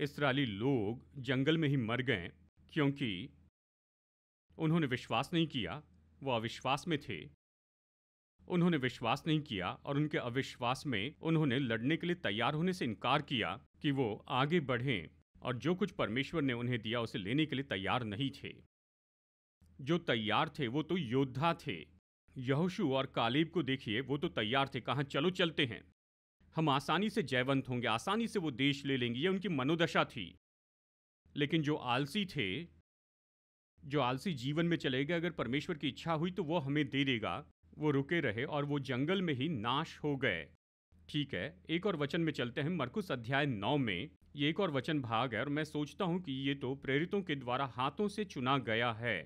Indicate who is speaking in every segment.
Speaker 1: Israeli लोग जंगल में ही मर गए क्योंकि उन्होंने विश्वास नहीं किया वो अविश्वास में थे उन्होंने विश्वास नहीं किया और उनके अविश्वास में उन्होंने लड़ने के लिए तैयार होने से इनकार किया कि वो आगे बढ़ें और जो कुछ परमेश्वर ने उन्हें दिया उसे लेने के लिए तैयार नहीं थे जो तैयार थे वो तो योद्धा थे यहोशु और कालेब को देखिए वो तो तैयार थे कहाँ चलो चलते हैं हम आसानी से जयवंत होंगे आसानी से वो देश ले लेंगे ये उनकी मनोदशा थी लेकिन जो आलसी थे जो आलसी जीवन में चले गए अगर परमेश्वर की इच्छा हुई तो वो हमें दे देगा वो रुके रहे और वो जंगल में ही नाश हो गए ठीक है एक और वचन में चलते हैं मरकुस अध्याय नौ में ये एक और वचन भाग है और मैं सोचता हूँ कि ये तो प्रेरितों के द्वारा हाथों से चुना गया है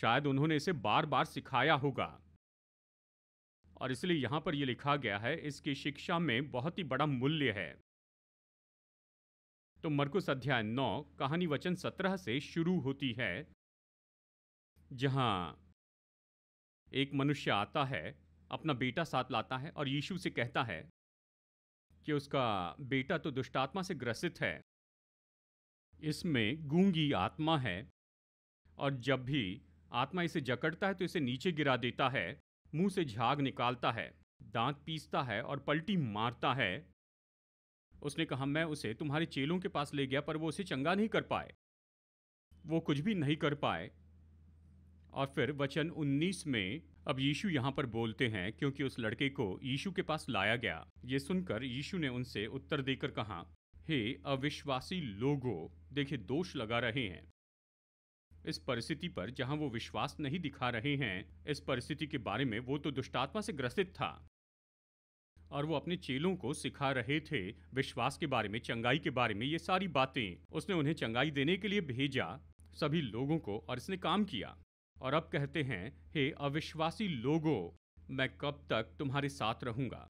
Speaker 1: शायद उन्होंने इसे बार बार सिखाया होगा और इसलिए यहाँ पर ये लिखा गया है इसकी शिक्षा में बहुत ही बड़ा मूल्य है तो मरकुस अध्याय नौ कहानी वचन सत्रह से शुरू होती है जहाँ एक मनुष्य आता है अपना बेटा साथ लाता है और यीशु से कहता है कि उसका बेटा तो दुष्टात्मा से ग्रसित है इसमें गूंगी आत्मा है और जब भी आत्मा इसे जकड़ता है तो इसे नीचे गिरा देता है मुंह से झाग निकालता है दांत पीसता है और पलटी मारता है उसने कहा मैं उसे तुम्हारे चेलों के पास ले गया पर वो उसे चंगा नहीं कर पाए वो कुछ भी नहीं कर पाए और फिर वचन 19 में अब यीशु यहाँ पर बोलते हैं क्योंकि उस लड़के को यीशु के पास लाया गया ये सुनकर यीशु ने उनसे उत्तर देकर कहा हे अविश्वासी लोगो देखिए दोष लगा रहे हैं इस परिस्थिति पर जहां वो विश्वास नहीं दिखा रहे हैं इस परिस्थिति के बारे में वो तो दुष्टात्मा से ग्रसित था और वो अपने चेलों को सिखा रहे थे विश्वास के बारे में चंगाई के बारे में ये सारी बातें उसने उन्हें चंगाई देने के लिए भेजा सभी लोगों को और इसने काम किया और अब कहते हैं हे अविश्वासी लोगों मैं कब तक तुम्हारे साथ रहूंगा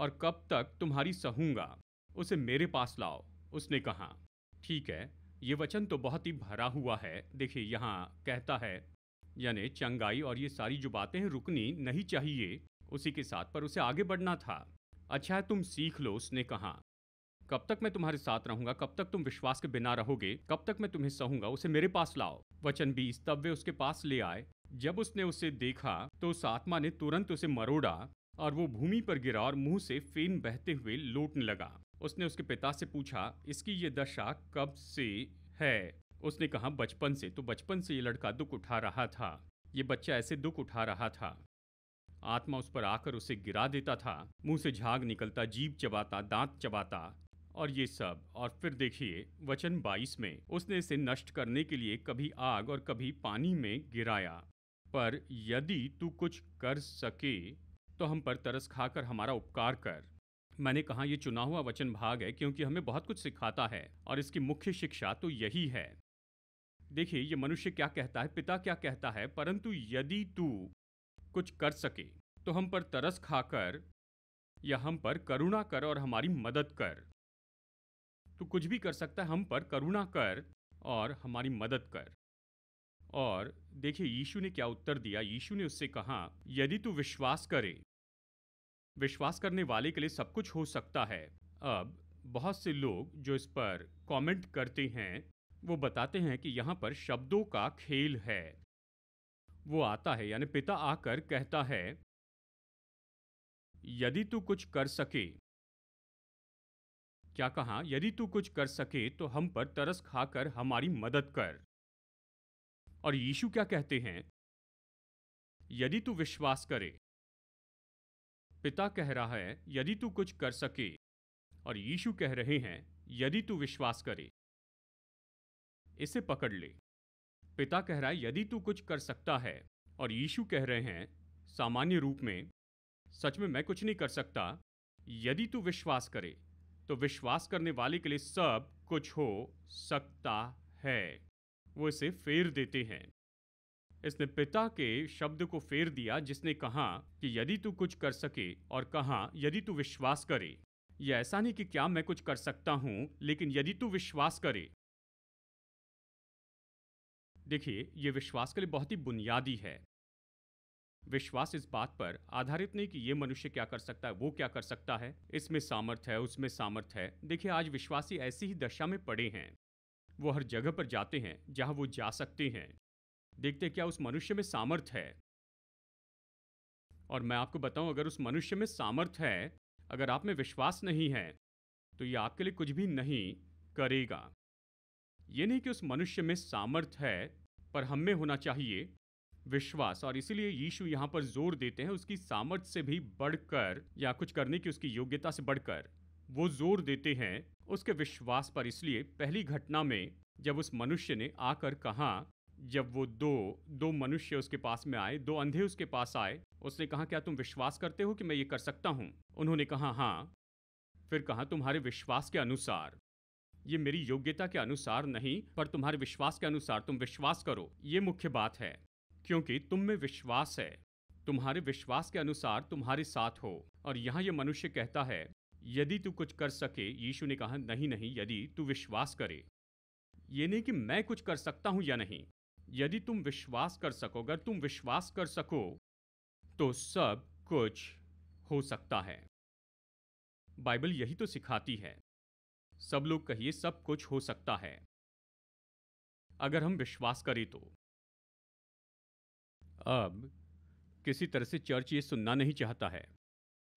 Speaker 1: और कब तक तुम्हारी सहूंगा उसे मेरे पास लाओ उसने कहा ठीक है ये वचन तो बहुत ही भरा हुआ है देखिए यहाँ कहता है यानी चंगाई और ये सारी जो बातें हैं रुकनी नहीं चाहिए उसी के साथ पर उसे आगे बढ़ना था अच्छा है तुम सीख लो उसने कहा कब तक मैं तुम्हारे साथ रहूंगा कब तक तुम विश्वास के बिना रहोगे कब तक मैं तुम्हें सहूंगा उसे मेरे पास लाओ वचन बीस तब वे उसके पास ले आए जब उसने उसे देखा तो उस आत्मा ने तुरंत उसे मरोड़ा और वो भूमि पर गिरा और मुंह से फेन बहते हुए लौटने लगा उसने उसके पिता से पूछा इसकी ये दशा कब से है उसने कहा बचपन से तो बचपन से ये लड़का दुख उठा रहा था ये बच्चा ऐसे दुख उठा रहा था आत्मा उस पर आकर उसे गिरा देता था मुंह से झाग निकलता जीभ चबाता दांत चबाता और ये सब और फिर देखिए वचन 22 में उसने इसे नष्ट करने के लिए कभी आग और कभी पानी में गिराया पर यदि तू कुछ कर सके तो हम पर तरस खाकर हमारा उपकार कर मैंने कहा यह चुना हुआ वचन भाग है क्योंकि हमें बहुत कुछ सिखाता है और इसकी मुख्य शिक्षा तो यही है देखिए ये मनुष्य क्या कहता है पिता क्या कहता है परंतु यदि तू कुछ कर सके तो हम पर तरस खाकर या हम पर करुणा कर और हमारी मदद कर तू कुछ भी कर सकता है हम पर करुणा कर और हमारी मदद कर और देखिए यीशु ने क्या उत्तर दिया यीशु ने उससे कहा यदि तू विश्वास करे विश्वास करने वाले के लिए सब कुछ हो सकता है अब बहुत से लोग जो इस पर कमेंट करते हैं वो बताते हैं कि यहाँ पर शब्दों का खेल है वो आता है यानी पिता आकर कहता है यदि तू कुछ कर सके क्या कहा यदि तू कुछ कर सके तो हम पर तरस खाकर हमारी मदद कर और यीशु क्या कहते हैं यदि तू विश्वास करे पिता कह रहा है यदि तू कुछ कर सके और यीशु कह रहे हैं यदि तू विश्वास करे इसे पकड़ ले पिता कह रहा है यदि तू कुछ कर सकता है और यीशु कह रहे हैं सामान्य रूप में सच में मैं कुछ नहीं कर सकता यदि तू विश्वास करे तो विश्वास करने वाले के लिए सब कुछ हो सकता है वो इसे फेर देते हैं इसने पिता के शब्द को फेर दिया जिसने कहा कि यदि तू कुछ कर सके और कहा यदि तू विश्वास करे यह ऐसा नहीं कि क्या मैं कुछ कर सकता हूं लेकिन यदि तू विश्वास करे देखिए यह विश्वास के लिए बहुत ही बुनियादी है विश्वास इस बात पर आधारित नहीं कि ये मनुष्य क्या कर सकता है वो क्या कर सकता है इसमें सामर्थ्य है उसमें सामर्थ्य है देखिए आज विश्वासी ऐसी ही दशा में पड़े हैं वो हर जगह पर जाते हैं जहां वो जा सकते हैं देखते क्या उस मनुष्य में सामर्थ है और मैं आपको बताऊं अगर उस मनुष्य में सामर्थ है अगर आप में विश्वास नहीं है तो ये आपके लिए कुछ भी नहीं करेगा ये नहीं कि उस मनुष्य में सामर्थ है पर हम में होना चाहिए विश्वास और इसीलिए यीशु यहाँ पर जोर देते हैं उसकी सामर्थ से भी बढ़कर या कुछ करने की उसकी योग्यता से बढ़कर वो जोर देते हैं उसके विश्वास पर इसलिए पहली घटना में जब उस मनुष्य ने आकर कहा जब वो दो दो मनुष्य उसके पास में आए दो अंधे उसके पास आए उसने कहा क्या तुम विश्वास करते हो कि मैं ये कर सकता हूँ उन्होंने कहा हाँ फिर कहा तुम्हारे विश्वास के अनुसार ये मेरी योग्यता के अनुसार नहीं पर तुम्हारे विश्वास के अनुसार तुम विश्वास करो ये मुख्य बात है क्योंकि तुम में विश्वास है तुम्हारे विश्वास के अनुसार तुम्हारे साथ हो और यहाँ ये मनुष्य कहता है यदि तू कुछ कर सके यीशु ने कहा नहीं नहीं यदि तू विश्वास करे ये नहीं कि मैं कुछ कर सकता हूँ या नहीं यदि तुम विश्वास कर सको अगर तुम विश्वास कर सको तो सब कुछ हो सकता है बाइबल यही तो सिखाती है सब लोग कहिए सब कुछ हो सकता है अगर हम विश्वास करें तो अब किसी तरह से चर्च ये सुनना नहीं चाहता है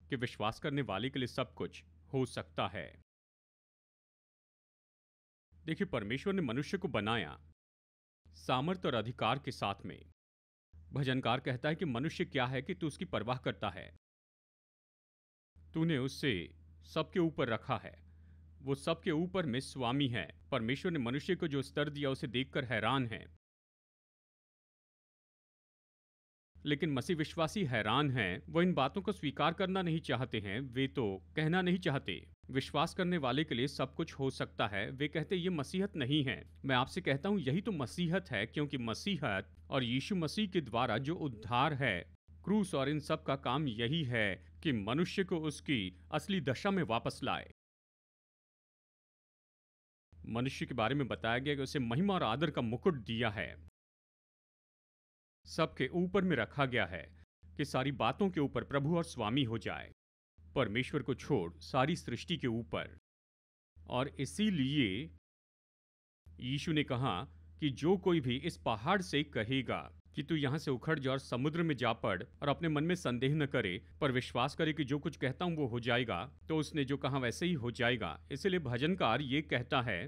Speaker 1: कि विश्वास करने वाले के लिए सब कुछ हो सकता है देखिए परमेश्वर ने मनुष्य को बनाया सामर्थ्य और अधिकार के साथ में भजनकार कहता है कि मनुष्य क्या है कि तू उसकी परवाह करता है तूने उससे सबके ऊपर रखा है वो सबके ऊपर में स्वामी है परमेश्वर ने मनुष्य को जो स्तर दिया उसे देखकर हैरान है लेकिन मसीह विश्वासी हैरान हैं वो इन बातों को स्वीकार करना नहीं चाहते हैं वे तो कहना नहीं चाहते विश्वास करने वाले के लिए सब कुछ हो सकता है वे कहते ये मसीहत नहीं है मैं आपसे कहता हूँ यही तो मसीहत है क्योंकि मसीहत और यीशु मसीह के द्वारा जो उद्धार है क्रूस और इन सब का काम यही है कि मनुष्य को उसकी असली दशा में वापस लाए मनुष्य के बारे में बताया गया कि उसे महिमा और आदर का मुकुट दिया है सबके ऊपर में रखा गया है कि सारी बातों के ऊपर प्रभु और स्वामी हो जाए परमेश्वर को छोड़ सारी सृष्टि के ऊपर और इसीलिए यीशु ने कहा कि जो कोई भी इस पहाड़ से कहेगा कि तू यहां से उखड़ जा और समुद्र में जा पड़ और अपने मन में संदेह न करे पर विश्वास करे कि जो कुछ कहता हूं वो हो जाएगा तो उसने जो कहा वैसे ही हो जाएगा इसलिए भजनकार ये कहता है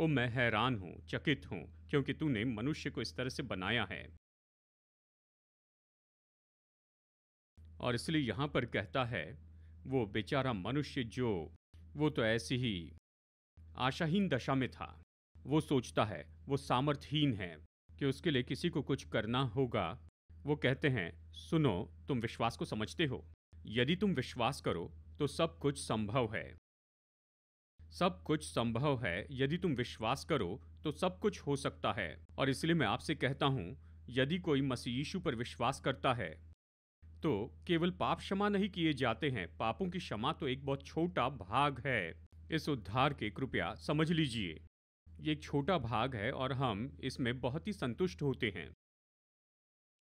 Speaker 1: ओ मैं हैरान हूं चकित हूं क्योंकि तूने मनुष्य को इस तरह से बनाया है और इसलिए यहां पर कहता है वो बेचारा मनुष्य जो वो तो ऐसी ही आशाहीन दशा में था वो सोचता है वो सामर्थहीन है कि उसके लिए किसी को कुछ करना होगा वो कहते हैं सुनो तुम विश्वास को समझते हो यदि तुम विश्वास करो तो सब कुछ संभव है सब कुछ संभव है यदि तुम विश्वास करो तो सब कुछ हो सकता है और इसलिए मैं आपसे कहता हूं यदि कोई मसीह यीशु पर विश्वास करता है तो केवल पाप क्षमा नहीं किए जाते हैं पापों की क्षमा तो एक बहुत छोटा भाग है इस उद्धार के कृपया समझ लीजिए ये एक छोटा भाग है और हम इसमें बहुत ही संतुष्ट होते हैं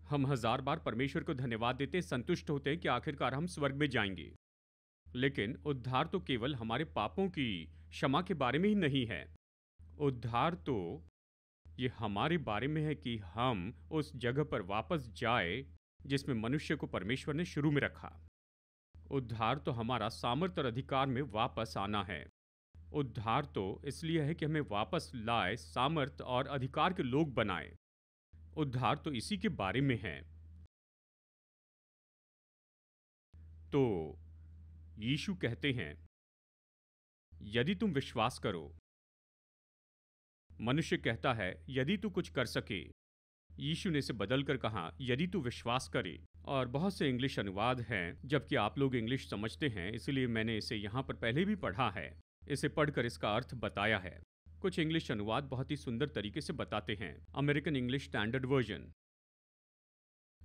Speaker 1: हम हजार बार परमेश्वर को धन्यवाद देते संतुष्ट होते हैं कि आखिरकार हम स्वर्ग में जाएंगे लेकिन उद्धार तो केवल हमारे पापों की क्षमा के बारे में ही नहीं है उद्धार तो ये हमारे बारे में है कि हम उस जगह पर वापस जाए जिसमें मनुष्य को परमेश्वर ने शुरू में रखा उद्धार तो हमारा सामर्थ्य और अधिकार में वापस आना है उद्धार तो इसलिए है कि हमें वापस लाए सामर्थ्य और अधिकार के लोग बनाए उद्धार तो इसी के बारे में है तो यीशु कहते हैं यदि तुम विश्वास करो मनुष्य कहता है यदि तू कुछ कर सके यीशु ने इसे बदलकर कहा यदि तू विश्वास करे और बहुत से इंग्लिश अनुवाद हैं जबकि आप लोग इंग्लिश समझते हैं इसलिए मैंने इसे यहाँ पर पहले भी पढ़ा है इसे पढ़कर इसका अर्थ बताया है कुछ इंग्लिश अनुवाद बहुत ही सुंदर तरीके से बताते हैं अमेरिकन इंग्लिश स्टैंडर्ड वर्जन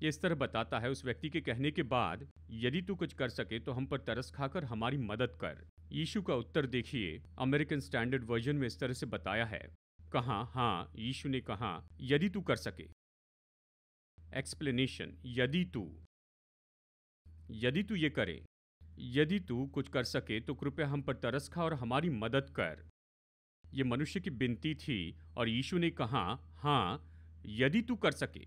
Speaker 1: ये इस तरह बताता है उस व्यक्ति के कहने के बाद यदि तू कुछ कर सके तो हम पर तरस खाकर हमारी मदद कर यीशु का उत्तर देखिए अमेरिकन स्टैंडर्ड वर्जन में इस तरह से बताया है कहा हाँ यीशु ने कहा यदि तू कर सके एक्सप्लेनेशन यदि तू यदि तू ये करे यदि तू कुछ कर सके तो कृपया हम पर तरस खा और हमारी मदद कर ये मनुष्य की बिनती थी और यीशु ने कहा हां यदि तू कर सके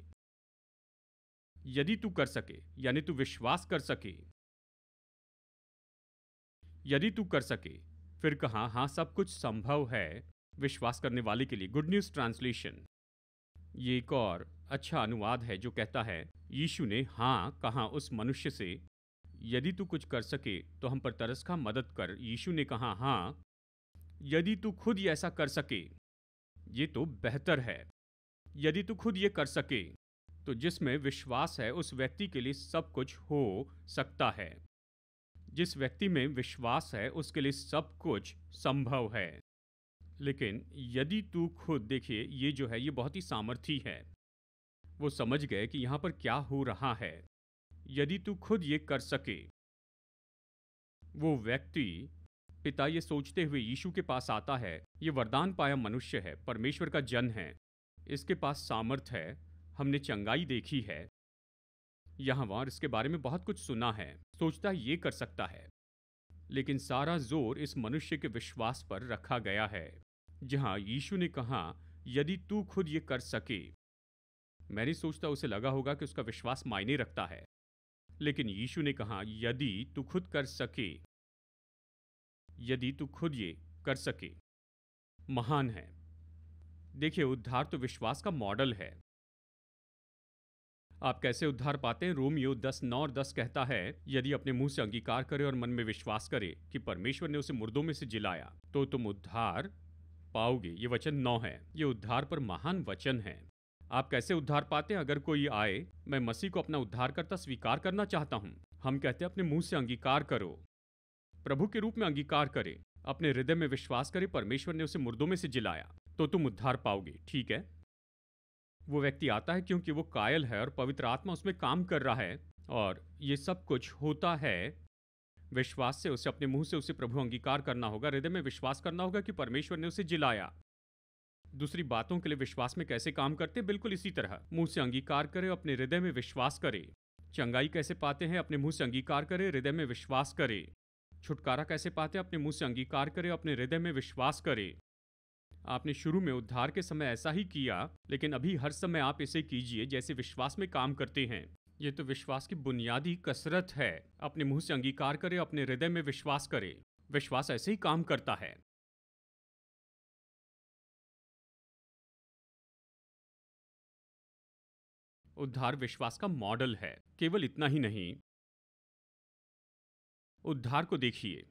Speaker 1: यदि तू कर सके यानी तू विश्वास कर सके यदि तू कर सके फिर कहा हां सब कुछ संभव है विश्वास करने वाले के लिए गुड न्यूज ट्रांसलेशन ये एक और अच्छा अनुवाद है जो कहता है यीशु ने हाँ कहा उस मनुष्य से यदि तू कुछ कर सके तो हम पर तरस खा मदद कर यीशु ने कहा हाँ यदि तू खुद ये ऐसा कर सके ये तो बेहतर है यदि तू खुद ये कर सके तो जिसमें विश्वास है उस व्यक्ति के लिए सब कुछ हो सकता है जिस व्यक्ति में विश्वास है उसके लिए सब कुछ संभव है लेकिन यदि तू खुद देखिए ये जो है ये बहुत ही सामर्थी है वो समझ गए कि यहां पर क्या हो रहा है यदि तू खुद ये कर सके वो व्यक्ति पिता ये सोचते हुए यीशु के पास आता है ये वरदान पाया मनुष्य है परमेश्वर का जन है इसके पास सामर्थ है हमने चंगाई देखी है यहां वार इसके बारे में बहुत कुछ सुना है सोचता ये कर सकता है लेकिन सारा जोर इस मनुष्य के विश्वास पर रखा गया है जहां यीशु ने कहा यदि तू खुद ये कर सके मैरी सोचता उसे लगा होगा कि उसका विश्वास मायने रखता है लेकिन यीशु ने कहा यदि तू खुद कर सके यदि तू खुद ये कर सके महान है देखिए उद्धार तो विश्वास का मॉडल है आप कैसे उद्धार पाते हैं रोमियो दस नौ और दस कहता है यदि अपने मुंह से अंगीकार करे और मन में विश्वास करे कि परमेश्वर ने उसे मुर्दों में से जिलाया तो तुम उद्धार पाओगे ये वचन नौ है ये उद्धार पर महान वचन है आप कैसे उद्धार पाते हैं अगर कोई आए मैं मसीह को अपना उद्धारकर्ता स्वीकार करना चाहता हूं हम कहते हैं अपने मुंह से अंगीकार करो प्रभु के रूप में अंगीकार करे अपने हृदय में विश्वास करे परमेश्वर ने उसे मुर्दों में से जिलाया तो तुम उद्धार पाओगे ठीक है वो व्यक्ति आता है क्योंकि वो कायल है और पवित्र आत्मा उसमें काम कर रहा है और ये सब कुछ होता है विश्वास से उसे अपने मुंह से उसे प्रभु अंगीकार करना होगा हृदय में विश्वास करना होगा कि परमेश्वर ने उसे जिलाया दूसरी बातों के लिए विश्वास में कैसे काम करते बिल्कुल इसी तरह मुंह से अंगीकार करे अपने हृदय में विश्वास करे चंगाई कैसे पाते हैं अपने मुंह से अंगीकार करे हृदय में विश्वास करे छुटकारा कैसे पाते अपने मुंह से अंगीकार करे अपने हृदय में विश्वास करे आपने शुरू में उद्धार के समय ऐसा ही किया लेकिन अभी हर समय आप इसे कीजिए जैसे विश्वास में काम करते हैं ये तो विश्वास की बुनियादी कसरत है अपने मुंह से अंगीकार करे अपने हृदय में विश्वास करे विश्वास ऐसे ही काम करता है उद्धार विश्वास का मॉडल है केवल इतना ही नहीं उद्धार को देखिए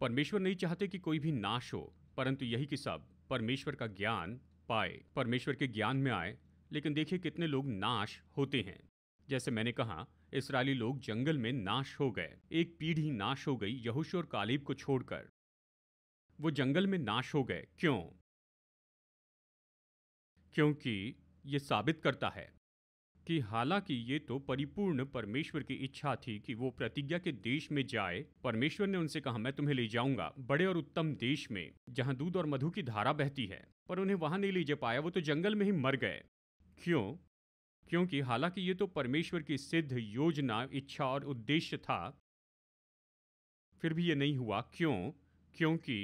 Speaker 1: परमेश्वर नहीं चाहते कि कोई भी नाश हो परंतु यही कि सब परमेश्वर का ज्ञान पाए परमेश्वर के ज्ञान में आए लेकिन देखिए कितने लोग नाश होते हैं जैसे मैंने कहा इसराइली लोग जंगल में नाश हो गए एक पीढ़ी नाश हो गई यहूश और कालीब को छोड़कर वो जंगल में नाश हो गए क्यों क्योंकि ये साबित करता है कि हालांकि ये तो परिपूर्ण परमेश्वर की इच्छा थी कि वो प्रतिज्ञा के देश में जाए परमेश्वर ने उनसे कहा मैं तुम्हें ले जाऊंगा बड़े और उत्तम देश में जहां दूध और मधु की धारा बहती है पर उन्हें वहां नहीं ले जा पाया वो तो जंगल में ही मर गए क्यों क्योंकि हालांकि ये तो परमेश्वर की सिद्ध योजना इच्छा और उद्देश्य था फिर भी ये नहीं हुआ क्यों क्योंकि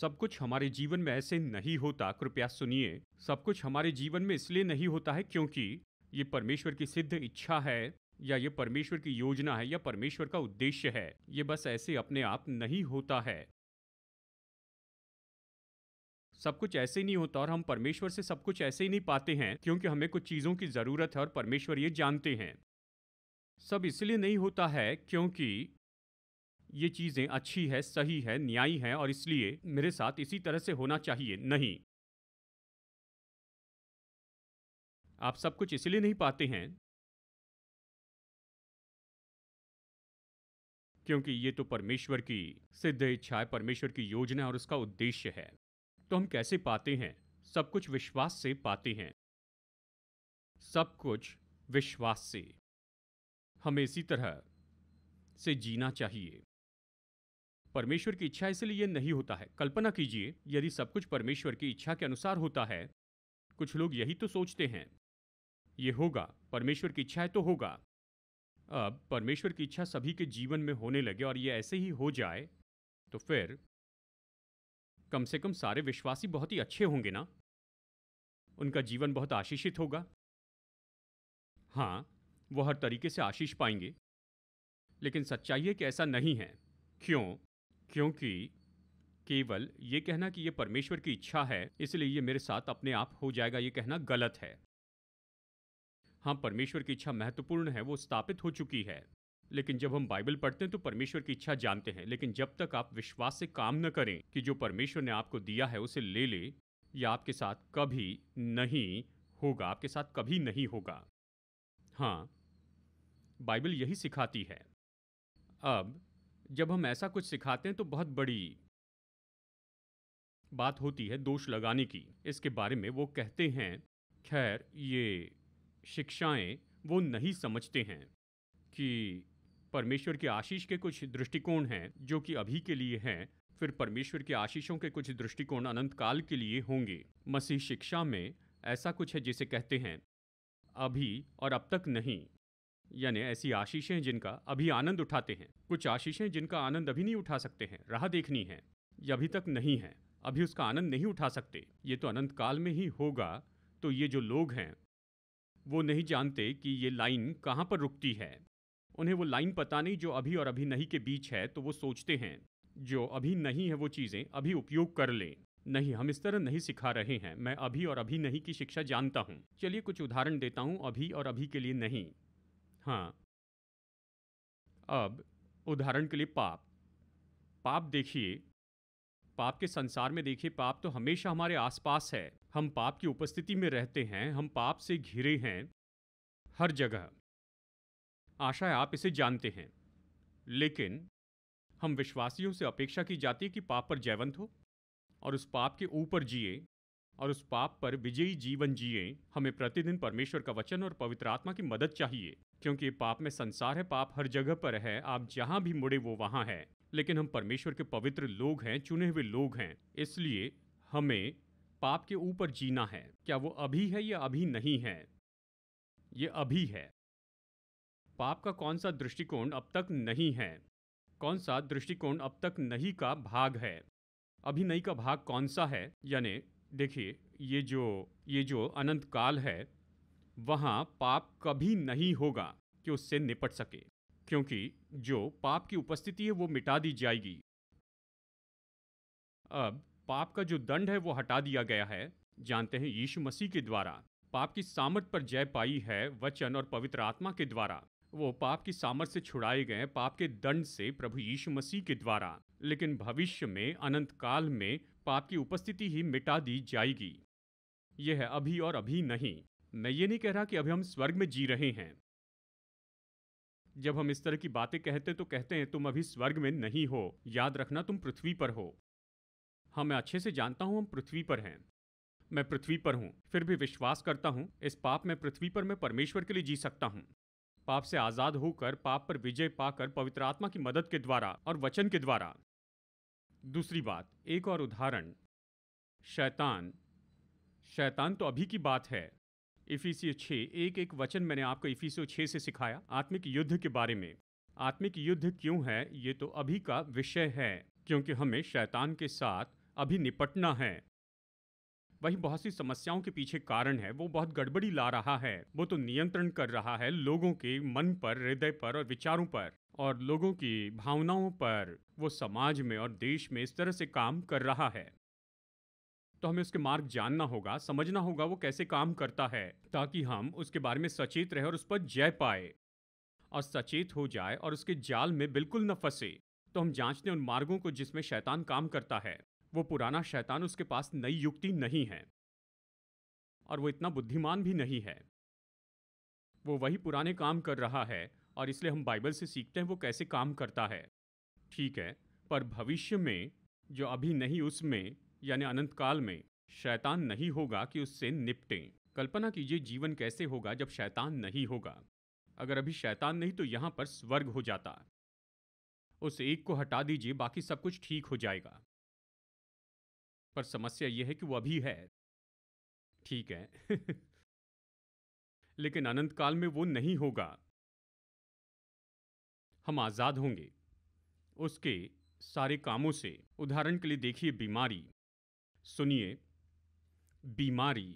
Speaker 1: सब कुछ हमारे जीवन में ऐसे नहीं होता कृपया सुनिए सब कुछ हमारे जीवन में इसलिए नहीं होता है क्योंकि ये परमेश्वर की सिद्ध इच्छा है या ये परमेश्वर की योजना है या परमेश्वर का उद्देश्य है ये बस ऐसे अपने आप नहीं होता है सब कुछ ऐसे नहीं होता और हम परमेश्वर से सब कुछ ऐसे ही नहीं पाते हैं क्योंकि हमें कुछ चीज़ों की ज़रूरत है और परमेश्वर ये जानते हैं सब इसलिए नहीं होता है क्योंकि ये चीज़ें अच्छी है सही है न्यायी है और इसलिए मेरे साथ इसी तरह से होना चाहिए नहीं आप सब कुछ इसलिए नहीं पाते हैं क्योंकि ये तो परमेश्वर की सिद्ध इच्छा है परमेश्वर की योजना और उसका उद्देश्य है तो हम कैसे पाते हैं सब कुछ विश्वास से पाते हैं सब कुछ विश्वास से हमें इसी तरह से जीना चाहिए परमेश्वर की इच्छा इसलिए यह नहीं होता है कल्पना कीजिए यदि सब कुछ परमेश्वर की इच्छा के अनुसार होता है कुछ लोग यही तो सोचते हैं ये होगा परमेश्वर की इच्छा है तो होगा अब परमेश्वर की इच्छा सभी के जीवन में होने लगे और ये ऐसे ही हो जाए तो फिर कम से कम सारे विश्वासी बहुत ही अच्छे होंगे ना उनका जीवन बहुत आशीषित होगा हाँ वो हर तरीके से आशीष पाएंगे लेकिन सच्चाई है कि ऐसा नहीं है क्यों क्योंकि केवल ये कहना कि ये परमेश्वर की इच्छा है इसलिए ये मेरे साथ अपने आप हो जाएगा ये कहना गलत है हाँ परमेश्वर की इच्छा महत्वपूर्ण है वो स्थापित हो चुकी है लेकिन जब हम बाइबल पढ़ते हैं तो परमेश्वर की इच्छा जानते हैं लेकिन जब तक आप विश्वास से काम न करें कि जो परमेश्वर ने आपको दिया है उसे ले ले या आपके साथ कभी नहीं होगा आपके साथ कभी नहीं होगा हाँ बाइबल यही सिखाती है अब जब हम ऐसा कुछ सिखाते हैं तो बहुत बड़ी बात होती है दोष लगाने की इसके बारे में वो कहते हैं खैर ये शिक्षाएं वो नहीं समझते हैं कि परमेश्वर के आशीष के कुछ दृष्टिकोण हैं जो कि अभी के लिए हैं फिर परमेश्वर के आशीषों के कुछ दृष्टिकोण अनंत काल के लिए होंगे मसीह शिक्षा में ऐसा कुछ है जिसे कहते हैं अभी और अब तक नहीं यानी ऐसी आशीषें जिनका अभी आनंद उठाते हैं कुछ आशीषें जिनका आनंद अभी नहीं उठा सकते हैं राह देखनी है ये अभी तक नहीं है अभी उसका आनंद नहीं उठा सकते ये तो अनंत काल में ही होगा तो ये जो लोग हैं वो नहीं जानते कि ये लाइन कहाँ पर रुकती है उन्हें वो लाइन पता नहीं जो अभी और अभी नहीं के बीच है तो वो सोचते हैं जो अभी नहीं है वो चीज़ें अभी उपयोग कर लें नहीं हम इस तरह नहीं सिखा रहे हैं मैं अभी और अभी नहीं की शिक्षा जानता हूँ चलिए कुछ उदाहरण देता हूँ अभी और अभी के लिए नहीं हाँ अब उदाहरण के लिए पाप पाप देखिए पाप के संसार में देखिए पाप तो हमेशा हमारे आसपास है हम पाप की उपस्थिति में रहते हैं हम पाप से घिरे हैं हर जगह आशा है आप इसे जानते हैं लेकिन हम विश्वासियों से अपेक्षा की जाती है कि पाप पर जयवंत हो और उस पाप के ऊपर जिए और उस पाप पर विजयी जीवन जिए हमें प्रतिदिन परमेश्वर का वचन और पवित्र आत्मा की मदद चाहिए क्योंकि पाप में संसार है पाप हर जगह पर है आप जहाँ भी मुड़े वो वहाँ है लेकिन हम परमेश्वर के पवित्र लोग हैं चुने हुए लोग हैं इसलिए हमें पाप के ऊपर जीना है क्या वो अभी है या अभी नहीं है ये अभी है पाप का कौन सा दृष्टिकोण अब तक नहीं है कौन सा दृष्टिकोण अब तक नहीं का भाग है अभी नहीं का भाग कौन सा है यानी देखिए ये जो ये जो अनंत काल है वहाँ पाप कभी नहीं होगा कि उससे निपट सके क्योंकि जो पाप की उपस्थिति है वो मिटा दी जाएगी अब पाप का जो दंड है वो हटा दिया गया है जानते हैं यीशु मसीह के द्वारा पाप की सामर्थ पर जय पाई है वचन और पवित्र आत्मा के द्वारा वो पाप की सामर्थ से छुड़ाए गए पाप के दंड से प्रभु यीशु मसीह के द्वारा लेकिन भविष्य में अनंत काल में पाप की उपस्थिति ही मिटा दी जाएगी यह है अभी और अभी नहीं मैं ये नहीं कह रहा कि अभी हम स्वर्ग में जी रहे हैं जब हम इस तरह की बातें कहते तो कहते हैं तुम अभी स्वर्ग में नहीं हो याद रखना तुम पृथ्वी पर हो हाँ मैं अच्छे से जानता हूँ हम पृथ्वी पर हैं मैं पृथ्वी पर हूँ फिर भी विश्वास करता हूँ इस पाप में पृथ्वी पर मैं परमेश्वर के लिए जी सकता हूँ पाप से आजाद होकर पाप पर विजय पाकर पवित्र आत्मा की मदद के द्वारा और वचन के द्वारा दूसरी बात एक और उदाहरण शैतान शैतान तो अभी की बात है इफीसी छः एक एक वचन मैंने आपको इफीसी छः से सिखाया आत्मिक युद्ध के बारे में आत्मिक युद्ध क्यों है ये तो अभी का विषय है क्योंकि हमें शैतान के साथ अभी निपटना है वही बहुत सी समस्याओं के पीछे कारण है वो बहुत गड़बड़ी ला रहा है वो तो नियंत्रण कर रहा है लोगों के मन पर हृदय पर और विचारों पर और लोगों की भावनाओं पर वो समाज में और देश में इस तरह से काम कर रहा है तो हमें उसके मार्ग जानना होगा समझना होगा वो कैसे काम करता है ताकि हम उसके बारे में सचेत रहे और उस पर जय पाए और सचेत हो जाए और उसके जाल में बिल्कुल न फंसे तो हम जांचते उन मार्गों को जिसमें शैतान काम करता है वो पुराना शैतान उसके पास नई युक्ति नहीं है और वो इतना बुद्धिमान भी नहीं है वो वही पुराने काम कर रहा है और इसलिए हम बाइबल से सीखते हैं वो कैसे काम करता है ठीक है पर भविष्य में जो अभी नहीं उसमें यानी अनंत काल में शैतान नहीं होगा कि उससे निपटें कल्पना कीजिए जीवन कैसे होगा जब शैतान नहीं होगा अगर अभी शैतान नहीं तो यहां पर स्वर्ग हो जाता उस एक को हटा दीजिए बाकी सब कुछ ठीक हो जाएगा पर समस्या यह है कि वो अभी है ठीक है लेकिन अनंत काल में वो नहीं होगा हम आज़ाद होंगे उसके सारे कामों से उदाहरण के लिए देखिए बीमारी सुनिए बीमारी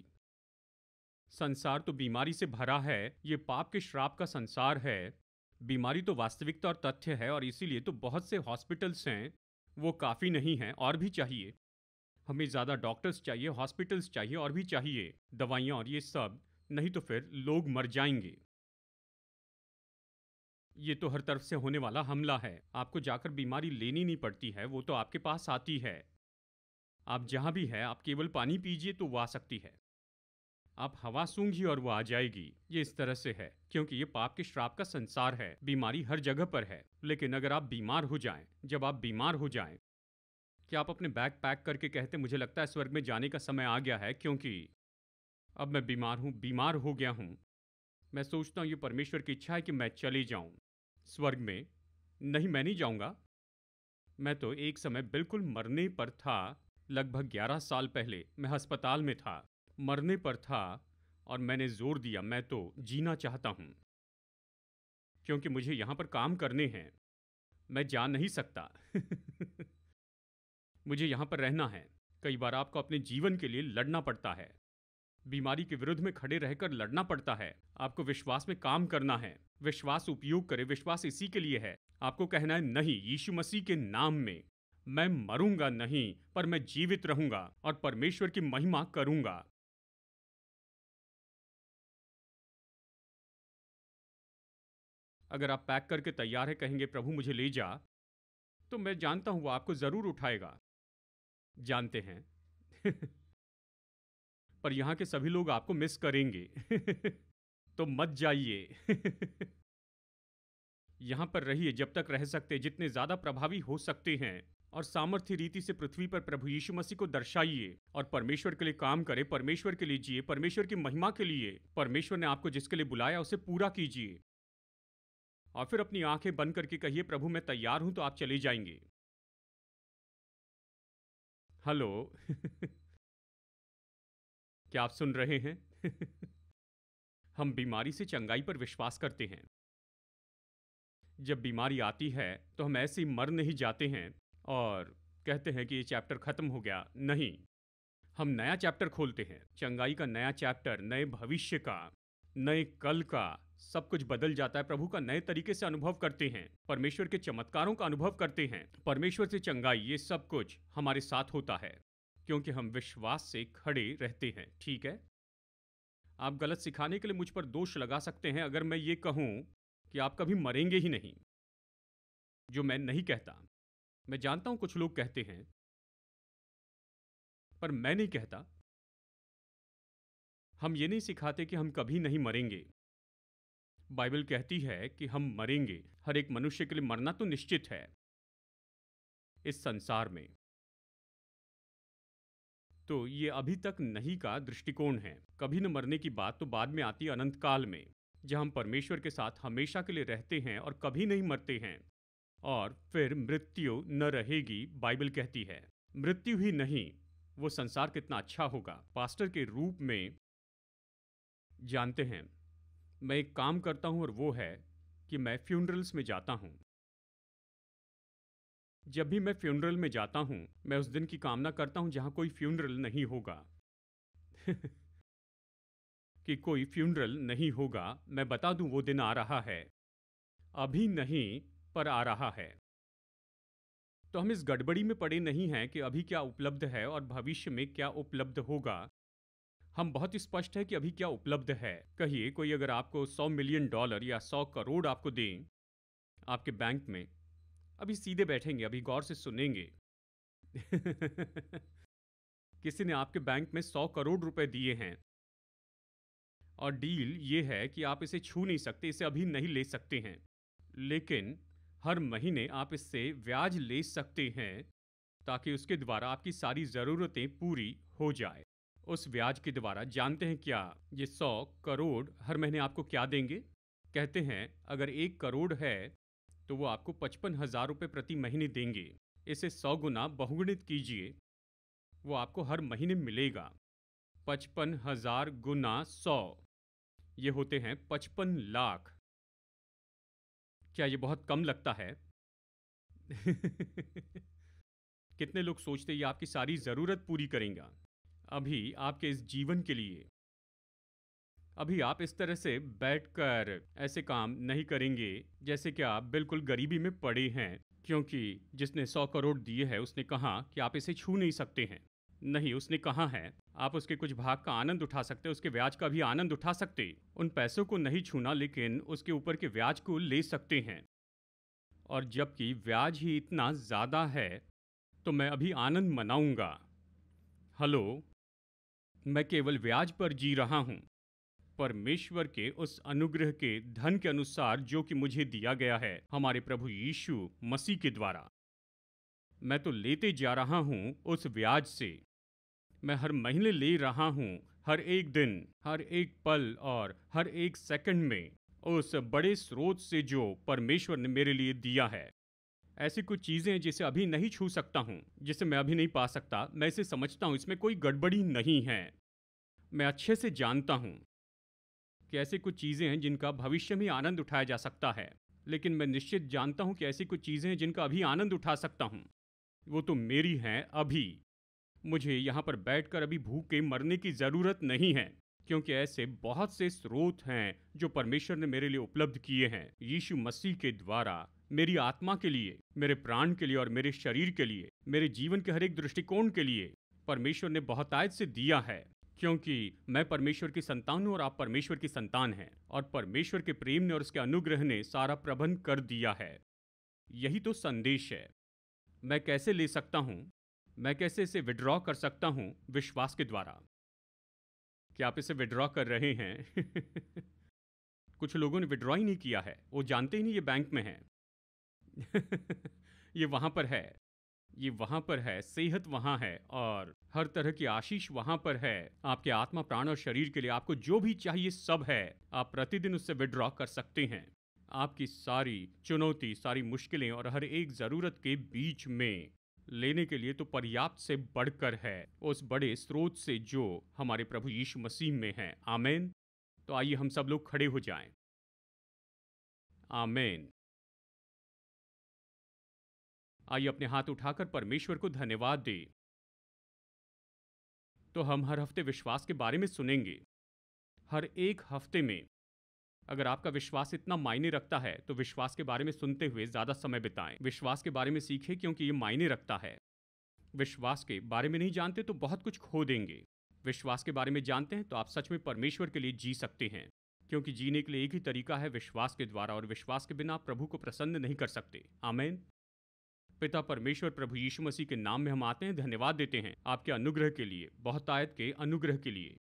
Speaker 1: संसार तो बीमारी से भरा है ये पाप के श्राप का संसार है बीमारी तो वास्तविकता और तथ्य है और इसीलिए तो बहुत से हॉस्पिटल्स हैं वो काफ़ी नहीं हैं और भी चाहिए हमें ज़्यादा डॉक्टर्स चाहिए हॉस्पिटल्स चाहिए और भी चाहिए दवाइयाँ और ये सब नहीं तो फिर लोग मर जाएंगे ये तो हर तरफ से होने वाला हमला है आपको जाकर बीमारी लेनी नहीं पड़ती है वो तो आपके पास आती है आप जहाँ भी है आप केवल पानी पीजिए तो वो आ सकती है आप हवा सूंघिए और वो आ जाएगी ये इस तरह से है क्योंकि ये पाप के श्राप का संसार है बीमारी हर जगह पर है लेकिन अगर आप बीमार हो जाएं, जब आप बीमार हो जाएं, कि आप अपने बैग पैक करके कहते मुझे लगता है स्वर्ग में जाने का समय आ गया है क्योंकि अब मैं बीमार हूँ बीमार हो गया हूँ मैं सोचता हूँ ये परमेश्वर की इच्छा है कि मैं चली जाऊँ स्वर्ग में नहीं मैं नहीं जाऊँगा मैं तो एक समय बिल्कुल मरने पर था लगभग ग्यारह साल पहले मैं अस्पताल में था मरने पर था और मैंने जोर दिया मैं तो जीना चाहता हूँ क्योंकि मुझे यहाँ पर काम करने हैं मैं जा नहीं सकता मुझे यहाँ पर रहना है कई बार आपको अपने जीवन के लिए लड़ना पड़ता है बीमारी के विरुद्ध में खड़े रहकर लड़ना पड़ता है आपको विश्वास में काम करना है विश्वास उपयोग करें विश्वास इसी के लिए है आपको कहना है नहीं यीशु मसीह के नाम में मैं मरूंगा नहीं पर मैं जीवित रहूंगा और परमेश्वर की महिमा करूंगा अगर आप पैक करके तैयार है कहेंगे प्रभु मुझे ले जा तो मैं जानता हूं वो आपको जरूर उठाएगा जानते हैं पर यहाँ के सभी लोग आपको मिस करेंगे तो मत जाइए यहाँ पर रहिए जब तक रह सकते जितने ज़्यादा प्रभावी हो सकते हैं और सामर्थ्य रीति से पृथ्वी पर प्रभु यीशु मसीह को दर्शाइए और परमेश्वर के लिए काम करे परमेश्वर के लिए जिए परमेश्वर की महिमा के लिए परमेश्वर ने आपको जिसके लिए बुलाया उसे पूरा कीजिए और फिर अपनी आंखें बंद करके कहिए प्रभु मैं तैयार हूं तो आप चले जाएंगे हेलो क्या आप सुन रहे हैं हम बीमारी से चंगाई पर विश्वास करते हैं जब बीमारी आती है तो हम ऐसे मर नहीं जाते हैं और कहते हैं कि ये चैप्टर खत्म हो गया नहीं हम नया चैप्टर खोलते हैं चंगाई का नया चैप्टर नए भविष्य का नए कल का सब कुछ बदल जाता है प्रभु का नए तरीके से अनुभव करते हैं परमेश्वर के चमत्कारों का अनुभव करते हैं परमेश्वर से चंगाई ये सब कुछ हमारे साथ होता है क्योंकि हम विश्वास से खड़े रहते हैं ठीक है आप गलत सिखाने के लिए मुझ पर दोष लगा सकते हैं अगर मैं ये कहूं कि आप कभी मरेंगे ही नहीं जो मैं नहीं कहता मैं जानता हूं कुछ लोग कहते हैं पर मैं नहीं कहता हम ये नहीं सिखाते कि हम कभी नहीं मरेंगे बाइबल कहती है कि हम मरेंगे हर एक मनुष्य के लिए मरना तो निश्चित है इस संसार में तो ये अभी तक नहीं का दृष्टिकोण है कभी न मरने की बात तो बाद में आती अनंत काल में जब हम परमेश्वर के साथ हमेशा के लिए रहते हैं और कभी नहीं मरते हैं और फिर मृत्यु न रहेगी बाइबल कहती है मृत्यु ही नहीं वो संसार कितना अच्छा होगा पास्टर के रूप में जानते हैं मैं एक काम करता हूँ और वो है कि मैं फ्यूनरल्स में जाता हूं जब भी मैं फ्यूनरल में जाता हूं मैं उस दिन की कामना करता हूं जहां कोई फ्यूनरल नहीं होगा कि कोई फ्यूनरल नहीं होगा मैं बता दूं वो दिन आ रहा है अभी नहीं पर आ रहा है तो हम इस गड़बड़ी में पड़े नहीं हैं कि अभी क्या उपलब्ध है और भविष्य में क्या उपलब्ध होगा हम बहुत स्पष्ट है कि अभी क्या उपलब्ध है कहिए कोई अगर आपको 100 मिलियन डॉलर या 100 करोड़ आपको दे आपके बैंक में अभी सीधे बैठेंगे अभी गौर से सुनेंगे किसी ने आपके बैंक में 100 करोड़ रुपए दिए हैं और डील ये है कि आप इसे छू नहीं सकते इसे अभी नहीं ले सकते हैं लेकिन हर महीने आप इससे ब्याज ले सकते हैं ताकि उसके द्वारा आपकी सारी ज़रूरतें पूरी हो जाए उस ब्याज के द्वारा जानते हैं क्या ये सौ करोड़ हर महीने आपको क्या देंगे कहते हैं अगर एक करोड़ है तो वो आपको पचपन हजार रुपये प्रति महीने देंगे इसे सौ गुना बहुगुणित कीजिए वो आपको हर महीने मिलेगा पचपन हजार गुना सौ ये होते हैं पचपन लाख क्या ये बहुत कम लगता है कितने लोग सोचते ये आपकी सारी ज़रूरत पूरी करेगा अभी आपके इस जीवन के लिए अभी आप इस तरह से बैठकर ऐसे काम नहीं करेंगे जैसे कि आप बिल्कुल गरीबी में पड़े हैं क्योंकि जिसने सौ करोड़ दिए हैं उसने कहा कि आप इसे छू नहीं सकते हैं नहीं उसने कहा है आप उसके कुछ भाग का आनंद उठा सकते उसके ब्याज का भी आनंद उठा सकते उन पैसों को नहीं छूना लेकिन उसके ऊपर के ब्याज को ले सकते हैं और जबकि ब्याज ही इतना ज़्यादा है तो मैं अभी आनंद मनाऊंगा हेलो मैं केवल ब्याज पर जी रहा हूं परमेश्वर के उस अनुग्रह के धन के अनुसार जो कि मुझे दिया गया है हमारे प्रभु यीशु मसीह के द्वारा मैं तो लेते जा रहा हूं उस ब्याज से मैं हर महीने ले रहा हूं हर एक दिन हर एक पल और हर एक सेकंड में उस बड़े स्रोत से जो परमेश्वर ने मेरे लिए दिया है ऐसी कुछ चीज़ें जिसे अभी नहीं छू सकता हूँ जिसे मैं अभी नहीं पा सकता मैं इसे समझता हूँ इसमें कोई गड़बड़ी नहीं है मैं अच्छे से जानता हूँ कि ऐसी कुछ चीज़ें हैं जिनका भविष्य में आनंद उठाया जा सकता है लेकिन मैं निश्चित जानता हूँ कि ऐसी कुछ चीज़ें हैं जिनका अभी आनंद उठा सकता हूँ वो तो मेरी हैं अभी मुझे यहाँ पर बैठकर अभी भूखे मरने की ज़रूरत नहीं है क्योंकि ऐसे बहुत से स्रोत हैं जो परमेश्वर ने मेरे लिए उपलब्ध किए हैं यीशु मसीह के द्वारा मेरी आत्मा के लिए मेरे प्राण के लिए और मेरे शरीर के लिए मेरे जीवन के हर एक दृष्टिकोण के लिए परमेश्वर ने बहुतायत से दिया है क्योंकि मैं परमेश्वर की संतान हूँ और आप परमेश्वर की संतान हैं और परमेश्वर के प्रेम ने और उसके अनुग्रह ने सारा प्रबंध कर दिया है यही तो संदेश है मैं कैसे ले सकता हूँ मैं कैसे इसे विड्रॉ कर सकता हूँ विश्वास के द्वारा क्या आप इसे विड्रॉ कर रहे हैं कुछ लोगों ने विड्रॉ ही नहीं किया है वो जानते ही नहीं ये बैंक में है ये वहाँ पर है ये वहाँ पर है सेहत वहाँ है और हर तरह की आशीष वहाँ पर है आपके आत्मा प्राण और शरीर के लिए आपको जो भी चाहिए सब है आप प्रतिदिन उससे विड्रॉ कर सकते हैं आपकी सारी चुनौती सारी मुश्किलें और हर एक ज़रूरत के बीच में लेने के लिए तो पर्याप्त से बढ़कर है उस बड़े स्रोत से जो हमारे प्रभु यीशु मसीह में है आमेन तो आइए हम सब लोग खड़े हो जाएं। आमेन आइए अपने हाथ उठाकर परमेश्वर को धन्यवाद दें तो हम हर हफ्ते विश्वास के बारे में सुनेंगे हर एक हफ्ते में अगर आपका विश्वास इतना मायने रखता है तो विश्वास के बारे में सुनते हुए ज़्यादा समय बिताएं विश्वास के बारे में सीखें क्योंकि ये मायने रखता है विश्वास के बारे में नहीं जानते तो बहुत कुछ खो देंगे विश्वास के बारे में जानते हैं तो आप सच में परमेश्वर के लिए जी सकते हैं क्योंकि जीने के लिए एक ही तरीका है विश्वास के द्वारा और विश्वास के बिना प्रभु को प्रसन्न नहीं कर सकते आमेन पिता परमेश्वर प्रभु यीशु मसीह के नाम में हम आते हैं धन्यवाद देते हैं आपके अनुग्रह के लिए बहुतायत के अनुग्रह के लिए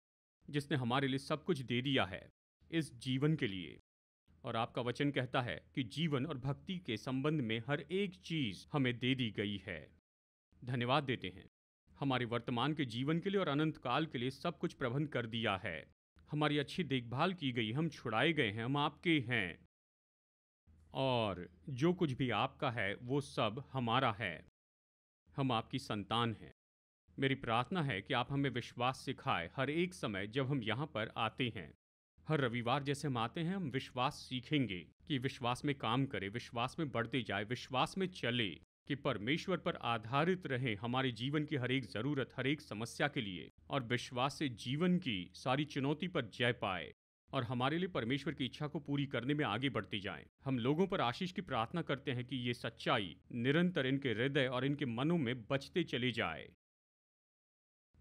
Speaker 1: जिसने हमारे लिए सब कुछ दे दिया है इस जीवन के लिए और आपका वचन कहता है कि जीवन और भक्ति के संबंध में हर एक चीज हमें दे दी गई है धन्यवाद देते हैं हमारे वर्तमान के जीवन के लिए और अनंत काल के लिए सब कुछ प्रबंध कर दिया है हमारी अच्छी देखभाल की गई हम छुड़ाए गए हैं हम आपके हैं और जो कुछ भी आपका है वो सब हमारा है हम आपकी संतान हैं मेरी प्रार्थना है कि आप हमें विश्वास सिखाए हर एक समय जब हम यहाँ पर आते हैं हर रविवार जैसे हम आते हैं हम विश्वास सीखेंगे कि विश्वास में काम करें विश्वास में बढ़ते जाए विश्वास में चले कि परमेश्वर पर आधारित रहें हमारे जीवन की हर एक ज़रूरत हर एक समस्या के लिए और विश्वास से जीवन की सारी चुनौती पर जय पाए और हमारे लिए परमेश्वर की इच्छा को पूरी करने में आगे बढ़ते जाए हम लोगों पर आशीष की प्रार्थना करते हैं कि ये सच्चाई निरंतर इनके हृदय और इनके मनों में बचते चली जाए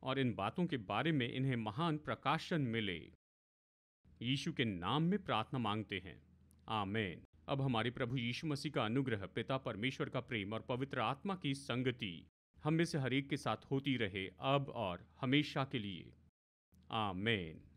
Speaker 1: और इन बातों के बारे में इन्हें महान प्रकाशन मिले यीशु के नाम में प्रार्थना मांगते हैं आमेन अब हमारे प्रभु यीशु मसीह का अनुग्रह पिता परमेश्वर का प्रेम और पवित्र आत्मा की संगति हम में से हरेक के साथ होती रहे अब और हमेशा के लिए आमेन